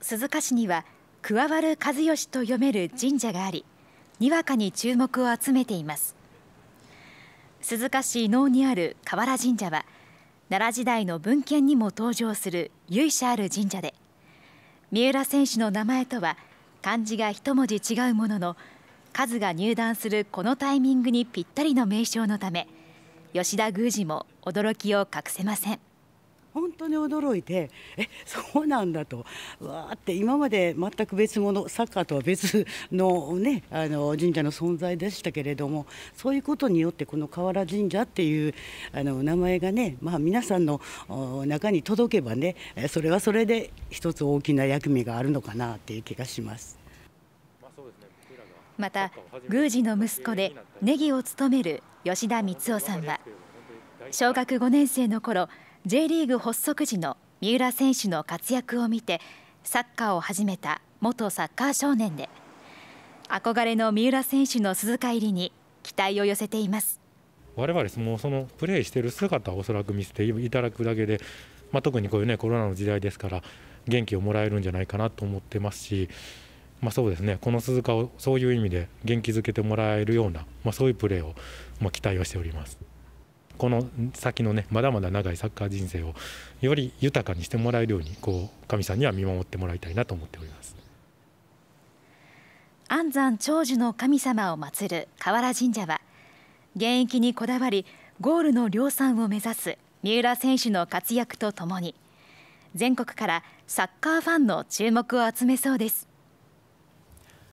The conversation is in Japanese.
鈴鹿市には加わる和義と読める神社がありにわかに注目を集めています鈴鹿市伊能にある河原神社は奈良時代の文献にも登場する由緒ある神社で三浦選手の名前とは漢字が一文字違うものの数が入団するこのタイミングにぴったりの名称のため吉田宮司も驚きを隠せません。本当に驚いてえそうなんだとわーって今まで全く別物サッカーとは別の,、ね、あの神社の存在でしたけれどもそういうことによってこの河原神社っていうあの名前がね、まあ、皆さんの中に届けばねそれはそれで一つ大きな役目があるのかなっていう気がします。また宮司の息子でネギを務める吉田光雄さんは小学5年生の頃 J リーグ発足時の三浦選手の活躍を見てサッカーを始めた元サッカー少年で憧れの三浦選手の鈴鹿入りに期待を寄せています我々もそのプレーしている姿をおそらく見せていただくだけで、まあ、特にこういう、ね、コロナの時代ですから元気をもらえるんじゃないかなと思ってますし、まあ、そうですねこの鈴鹿をそういう意味で元気づけてもらえるような、まあ、そういうプレーを、ま期待をしております。この先のねまだまだ長いサッカー人生をより豊かにしてもらえるようにこう神さんには見守ってもらいたいなと思っております安山長寿の神様を祀る河原神社は現役にこだわりゴールの量産を目指す三浦選手の活躍とともに全国からサッカーファンの注目を集めそうです。